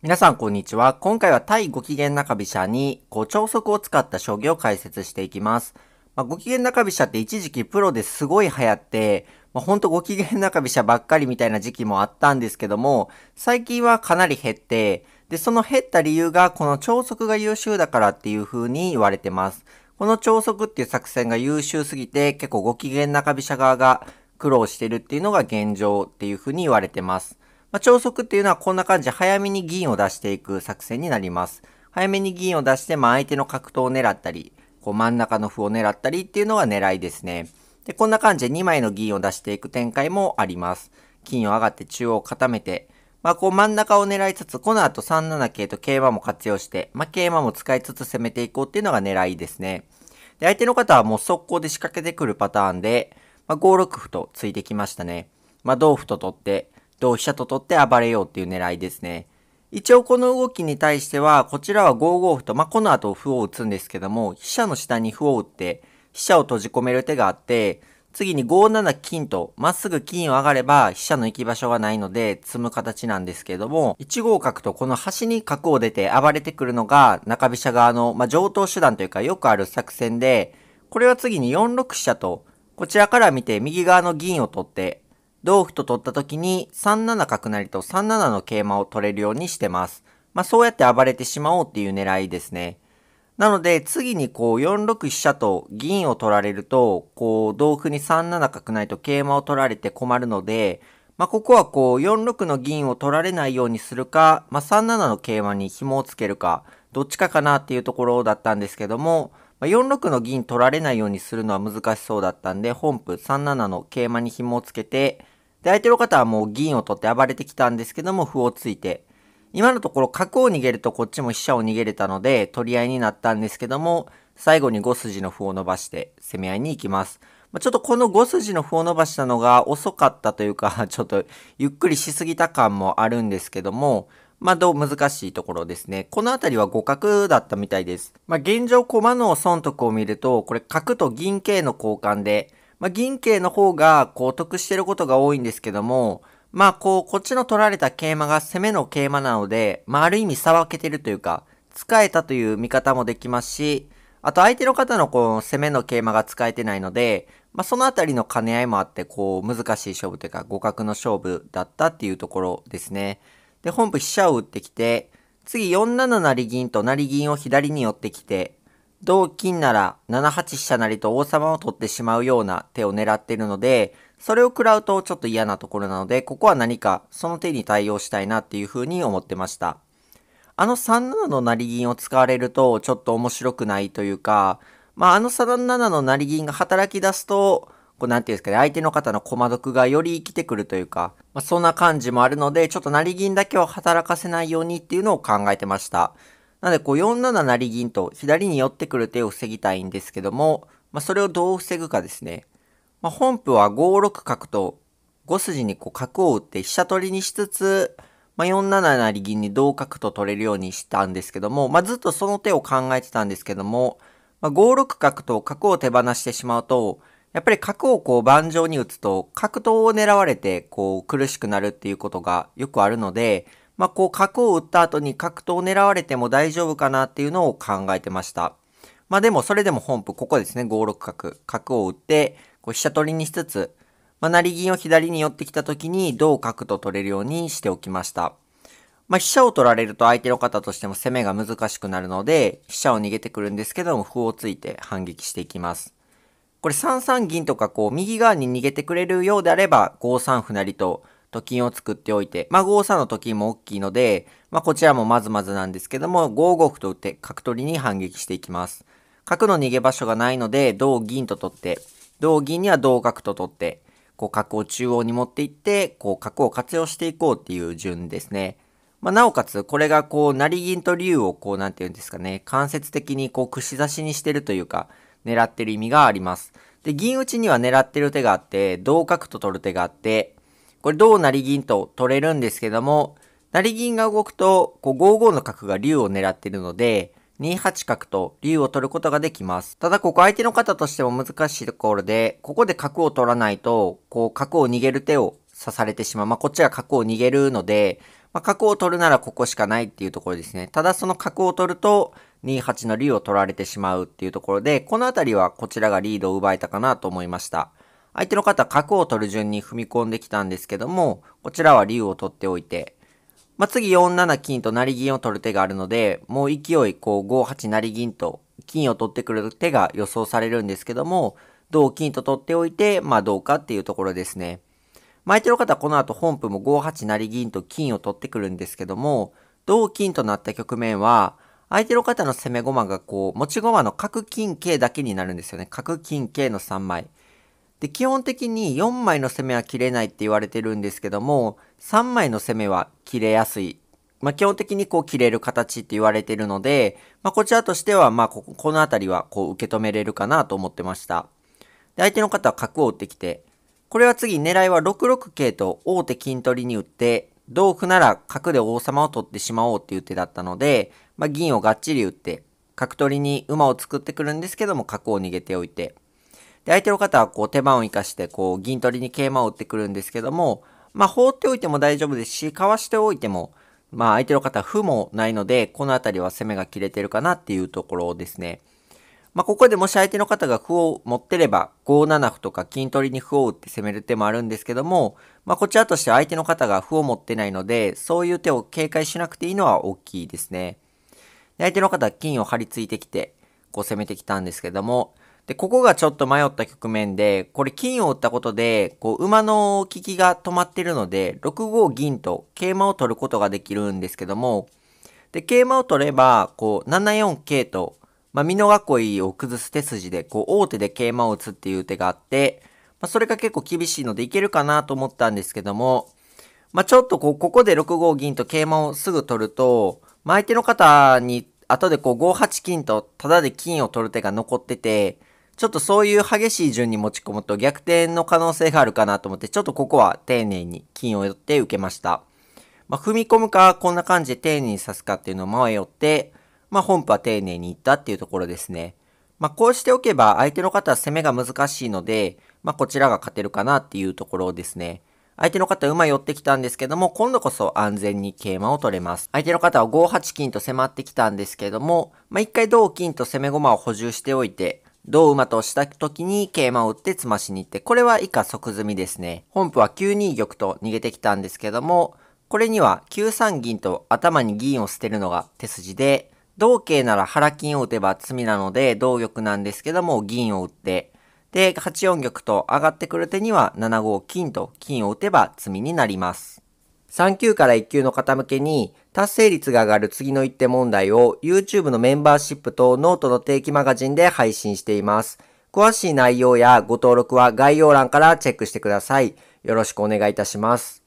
皆さん、こんにちは。今回は対ご機嫌中飛車に、こう、超速を使った将棋を解説していきます。まあ、ご機嫌中飛車って一時期プロですごい流行って、まあ、ほんとご機嫌中飛車ばっかりみたいな時期もあったんですけども、最近はかなり減って、で、その減った理由が、この超速が優秀だからっていう風に言われてます。この超速っていう作戦が優秀すぎて、結構ご機嫌中飛車側が苦労してるっていうのが現状っていう風に言われてます。まあ、超速っていうのはこんな感じ、早めに銀を出していく作戦になります。早めに銀を出して、まあ、相手の格闘を狙ったり、こう真ん中の歩を狙ったりっていうのが狙いですね。で、こんな感じで2枚の銀を出していく展開もあります。金を上がって中央を固めて、まあこう真ん中を狙いつつ、この後3七桂と桂馬も活用して、まあ桂馬も使いつつ攻めていこうっていうのが狙いですね。で、相手の方はもう速攻で仕掛けてくるパターンで、まあ5六歩とついてきましたね。まあ同歩と取って、同飛車と取って暴れようっていう狙いですね。一応この動きに対しては、こちらは5五歩と、まあ、この後歩を打つんですけども、飛車の下に歩を打って、飛車を閉じ込める手があって、次に5七金と、まっすぐ金を上がれば飛車の行き場所がないので積む形なんですけども、1五角とこの端に角を出て暴れてくるのが中飛車側の、まあ、上等手段というかよくある作戦で、これは次に4六飛車と、こちらから見て右側の銀を取って同歩と取った時に3七角成と3七の桂馬を取れるようにしてます。まあ、そうやって暴れてしまおうっていう狙いですね。なので、次にこう、4六飛車と銀を取られると、こう、同歩に3七角成と桂馬を取られて困るので、まあ、ここはこう、4六の銀を取られないようにするか、まあ、3七の桂馬に紐をつけるか、どっちかかなっていうところだったんですけども、まあ、4六の銀取られないようにするのは難しそうだったんで、本譜3七の桂馬に紐をつけて、で、相手の方はもう銀を取って暴れてきたんですけども、歩をついて。今のところ角を逃げるとこっちも飛車を逃げれたので、取り合いになったんですけども、最後に5筋の歩を伸ばして攻め合いに行きます。まあ、ちょっとこの5筋の歩を伸ばしたのが遅かったというか、ちょっとゆっくりしすぎた感もあるんですけども、まあ、どう難しいところですね。このあたりは互角だったみたいです。まあ、現状駒の損得を見ると、これ角と銀桂の交換で、まあ、銀桂の方が、こう、得してることが多いんですけども、まあ、こう、こっちの取られた桂馬が攻めの桂馬なので、まあ、ある意味差分けてるというか、使えたという見方もできますし、あと相手の方のこう、攻めの桂馬が使えてないので、まあ、そのあたりの兼ね合いもあって、こう、難しい勝負というか、互角の勝負だったっていうところですね。で、本部飛車を打ってきて、次4七成銀と成銀を左に寄ってきて、同金なら7八飛車成と王様を取ってしまうような手を狙っているので、それを食らうとちょっと嫌なところなので、ここは何かその手に対応したいなっていうふうに思ってました。あの3七の成銀を使われるとちょっと面白くないというか、まああの3七の成銀が働き出すと、こうなんていうんですかね、相手の方の駒得がより生きてくるというか、まあそんな感じもあるので、ちょっと成銀だけを働かせないようにっていうのを考えてました。なので、こう4七成銀と左に寄ってくる手を防ぎたいんですけども、まあ、それをどう防ぐかですね。まあ、本譜は5六角と5筋にこう角を打って飛車取りにしつつ、まあ、4七成銀に同角と取れるようにしたんですけども、まあ、ずっとその手を考えてたんですけども、まあ、5六角と角を手放してしまうと、やっぱり角をこう盤上に打つと、角頭を狙われてこう苦しくなるっていうことがよくあるので、まあ、こう角を打った後に角頭を狙われても大丈夫かなっていうのを考えてました。まあ、でもそれでも本譜、ここですね、5六角、角を打って、こう飛車取りにしつつ、まあ、成銀を左に寄ってきた時に同角と取れるようにしておきました。まあ、飛車を取られると相手の方としても攻めが難しくなるので、飛車を逃げてくるんですけども、歩をついて反撃していきます。これ3三銀とかこう、右側に逃げてくれるようであれば、5三歩成と、と金を作っておいて、まあ5三のと金も大きいので、まあこちらもまずまずなんですけども、5五歩と打って角取りに反撃していきます。角の逃げ場所がないので、同銀と取って、同銀には同角と取って、こう角を中央に持っていって、こう角を活用していこうっていう順ですね。まあ、なおかつ、これがこう、成銀と竜をこう、なんていうんですかね、間接的にこう、串刺しにしてるというか、狙ってる意味があります。で、銀打ちには狙ってる手があって、同角と取る手があって、これ同成銀と取れるんですけども、成銀が動くと、こう5五の角が竜を狙ってるので、2八角と竜を取ることができます。ただここ相手の方としても難しいところで、ここで角を取らないと、こう角を逃げる手を刺されてしまう。まあ、こっちは角を逃げるので、まあ、角を取るならここしかないっていうところですね。ただその角を取ると、2八の竜を取られてしまうっていうところで、この辺りはこちらがリードを奪えたかなと思いました。相手の方角を取る順に踏み込んできたんですけども、こちらは竜を取っておいて、まあ、次4七金と成銀を取る手があるので、もう勢い、こう5八成銀と金を取ってくる手が予想されるんですけども、同金と取っておいて、まあどうかっていうところですね。ま相手の方はこの後本譜も5八成銀と金を取ってくるんですけども、同金となった局面は、相手の方の攻め駒がこう、持ち駒の角金桂だけになるんですよね。角金桂の3枚。で、基本的に4枚の攻めは切れないって言われてるんですけども、3枚の攻めは切れやすい。まあ、基本的にこう切れる形って言われてるので、まあ、こちらとしては、まこ、このあたりはこう受け止めれるかなと思ってました。で、相手の方は角を打ってきて、これは次狙いは6六桂と王手金取りに打って、同歩なら角で王様を取ってしまおうっていう手だったので、まあ、銀をがっちり打って、角取りに馬を作ってくるんですけども、角を逃げておいて、で、相手の方はこう手番を生かして、こう銀取りに桂馬を打ってくるんですけども、まあ放っておいても大丈夫ですし、かわしておいても、まあ相手の方負もないので、この辺りは攻めが切れてるかなっていうところですね。まあここでもし相手の方が歩を持ってれば、5七歩とか金取りに負を打って攻める手もあるんですけども、まあこちらとしては相手の方が歩を持ってないので、そういう手を警戒しなくていいのは大きいですね。で相手の方は金を張り付いてきて、こう攻めてきたんですけども、で、ここがちょっと迷った局面で、これ金を打ったことで、こう、馬の利きが止まってるので、6五銀と桂馬を取ることができるんですけども、で、桂馬を取れば、こう、7四桂と、まあ、美濃囲いを崩す手筋で、こう、大手で桂馬を打つっていう手があって、まあ、それが結構厳しいのでいけるかなと思ったんですけども、まあ、ちょっとこう、ここで6五銀と桂馬をすぐ取ると、まあ、相手の方に、後でこう、5八金と、ただで金を取る手が残ってて、ちょっとそういう激しい順に持ち込むと逆転の可能性があるかなと思って、ちょっとここは丁寧に金を寄って受けました。まあ、踏み込むか、こんな感じで丁寧に刺すかっていうのを前寄って、まあ、本譜は丁寧にいったっていうところですね。まあ、こうしておけば相手の方は攻めが難しいので、まあ、こちらが勝てるかなっていうところですね。相手の方は馬寄ってきたんですけども、今度こそ安全に桂馬を取れます。相手の方は5八金と迫ってきたんですけども、まあ、一回同金と攻め駒を補充しておいて、同馬とした時に桂馬を打って詰ましに行って、これは以下即詰みですね。本譜は9二玉と逃げてきたんですけども、これには9三銀と頭に銀を捨てるのが手筋で、同桂なら腹金を打てば詰みなので同玉なんですけども銀を打って、で、8四玉と上がってくる手には7五金と金を打てば詰みになります。3級から1級の方向けに達成率が上がる次の一手問題を YouTube のメンバーシップとノートの定期マガジンで配信しています。詳しい内容やご登録は概要欄からチェックしてください。よろしくお願いいたします。